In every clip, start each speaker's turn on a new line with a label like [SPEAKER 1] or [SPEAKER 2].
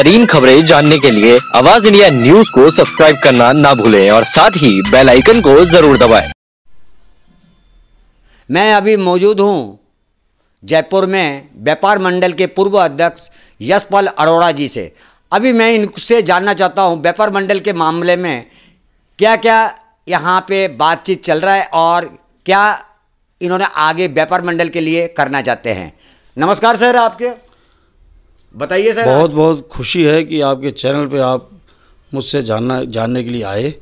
[SPEAKER 1] बेहतरीन खबरें जानने के लिए आवाज इंडिया न्यूज को सब्सक्राइब करना ना भूलें और साथ ही बेल आइकन को जरूर दबाएं।
[SPEAKER 2] मैं अभी मौजूद हूं जयपुर में व्यापार मंडल के पूर्व अध्यक्ष यशपाल अरोड़ा जी से अभी मैं इनसे जानना चाहता हूं व्यापार मंडल के मामले में क्या क्या यहाँ पे बातचीत चल रहा है और क्या इन्होंने आगे व्यापार मंडल के लिए करना चाहते हैं नमस्कार सर आपके बताइए सर बहुत
[SPEAKER 1] बहुत खुशी है कि आपके चैनल पे आप मुझसे जानना जानने के लिए आए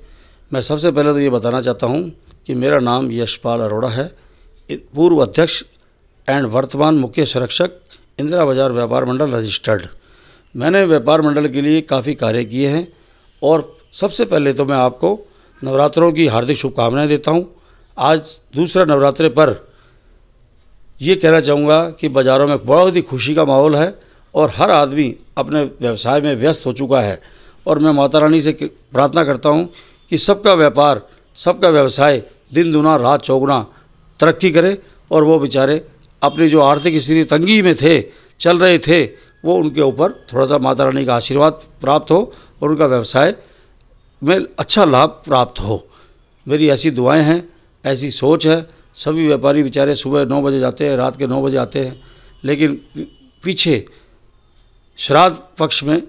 [SPEAKER 1] मैं सबसे पहले तो ये बताना चाहता हूँ कि मेरा नाम यशपाल अरोड़ा है पूर्व अध्यक्ष एंड वर्तमान मुख्य संरक्षक इंदिरा बाजार व्यापार मंडल रजिस्टर्ड मैंने व्यापार मंडल के लिए काफ़ी कार्य किए हैं और सबसे पहले तो मैं आपको नवरात्रों की हार्दिक शुभकामनाएं देता हूं। आज दूसरा नवरात्रे पर ये कहना चाहूँगा कि बाज़ारों में बहुत ही खुशी का माहौल है और हर आदमी अपने व्यवसाय में व्यस्त हो चुका है और मैं माता रानी से प्रार्थना करता हूँ कि सबका व्यापार सबका व्यवसाय दिन दुना रात चौगुना तरक्की करे और वो बेचारे अपनी जो आर्थिक स्थिति तंगी में थे चल रहे थे वो उनके ऊपर थोड़ा सा माता रानी का आशीर्वाद प्राप्त हो और उनका व्यवसाय में अच्छा लाभ प्राप्त हो मेरी ऐसी दुआएं हैं ऐसी सोच है सभी व्यापारी बेचारे सुबह नौ बजे जाते हैं रात के नौ बजे आते हैं लेकिन पीछे श्राद्ध पक्ष में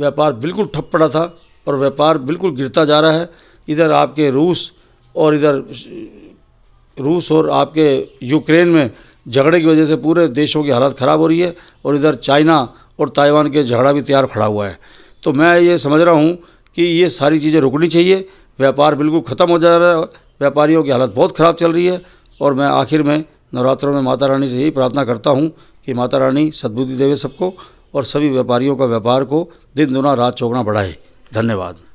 [SPEAKER 1] व्यापार बिल्कुल ठप पड़ा था और व्यापार बिल्कुल गिरता जा रहा है इधर आपके रूस और इधर रूस और आपके यूक्रेन में झगड़े की वजह से पूरे देशों की हालत ख़राब हो रही है और इधर चाइना और ताइवान के झगड़ा भी तैयार खड़ा हुआ है तो मैं ये समझ रहा हूँ कि ये सारी चीज़ें रुकनी चाहिए व्यापार बिल्कुल ख़त्म हो जा रहा है व्यापारियों की हालत बहुत ख़राब चल रही है और मैं आखिर में नवरात्रों में माता रानी से यही प्रार्थना करता हूँ कि माता रानी सद्बुद्धि देवे सबको और सभी व्यापारियों का व्यापार को दिन दुना रात चौकना बढ़ाए धन्यवाद